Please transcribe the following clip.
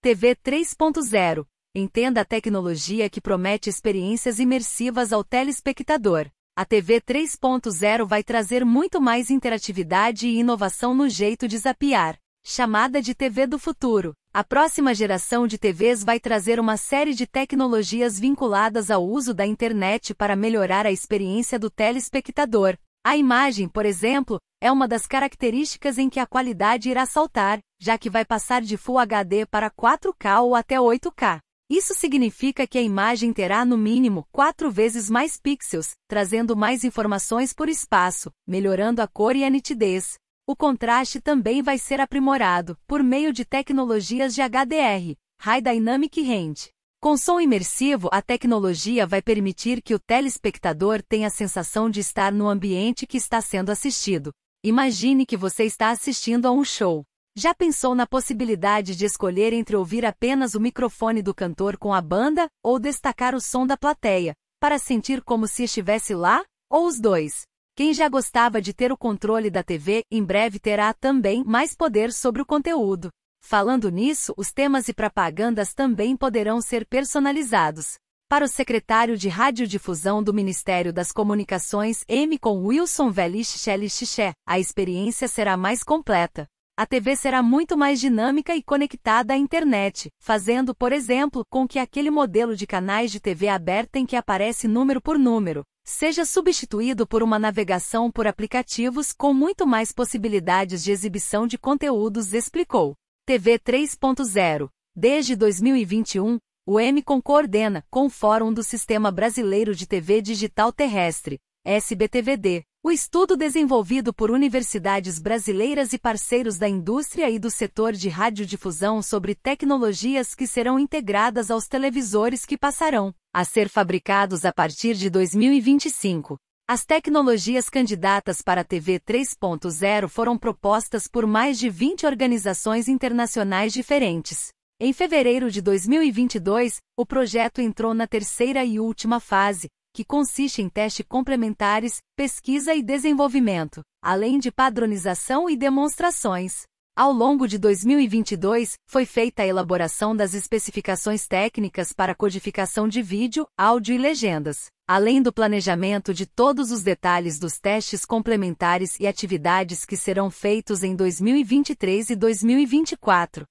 TV 3.0 Entenda a tecnologia que promete experiências imersivas ao telespectador. A TV 3.0 vai trazer muito mais interatividade e inovação no jeito de zapear. Chamada de TV do futuro. A próxima geração de TVs vai trazer uma série de tecnologias vinculadas ao uso da internet para melhorar a experiência do telespectador, a imagem, por exemplo, é uma das características em que a qualidade irá saltar, já que vai passar de Full HD para 4K ou até 8K. Isso significa que a imagem terá no mínimo quatro vezes mais pixels, trazendo mais informações por espaço, melhorando a cor e a nitidez. O contraste também vai ser aprimorado por meio de tecnologias de HDR, High Dynamic Range. Com som imersivo, a tecnologia vai permitir que o telespectador tenha a sensação de estar no ambiente que está sendo assistido. Imagine que você está assistindo a um show. Já pensou na possibilidade de escolher entre ouvir apenas o microfone do cantor com a banda ou destacar o som da plateia, para sentir como se estivesse lá? Ou os dois? Quem já gostava de ter o controle da TV, em breve terá também mais poder sobre o conteúdo. Falando nisso, os temas e propagandas também poderão ser personalizados. Para o secretário de Radiodifusão do Ministério das Comunicações M. com Wilson Velichelichiché, a experiência será mais completa. A TV será muito mais dinâmica e conectada à internet, fazendo, por exemplo, com que aquele modelo de canais de TV aberta em que aparece número por número, seja substituído por uma navegação por aplicativos com muito mais possibilidades de exibição de conteúdos, explicou. TV 3.0. Desde 2021, o M coordena com o Fórum do Sistema Brasileiro de TV Digital Terrestre, SBTVD, o estudo desenvolvido por universidades brasileiras e parceiros da indústria e do setor de radiodifusão sobre tecnologias que serão integradas aos televisores que passarão a ser fabricados a partir de 2025, as tecnologias candidatas para a TV 3.0 foram propostas por mais de 20 organizações internacionais diferentes. Em fevereiro de 2022, o projeto entrou na terceira e última fase, que consiste em testes complementares, pesquisa e desenvolvimento, além de padronização e demonstrações. Ao longo de 2022, foi feita a elaboração das especificações técnicas para codificação de vídeo, áudio e legendas, além do planejamento de todos os detalhes dos testes complementares e atividades que serão feitos em 2023 e 2024.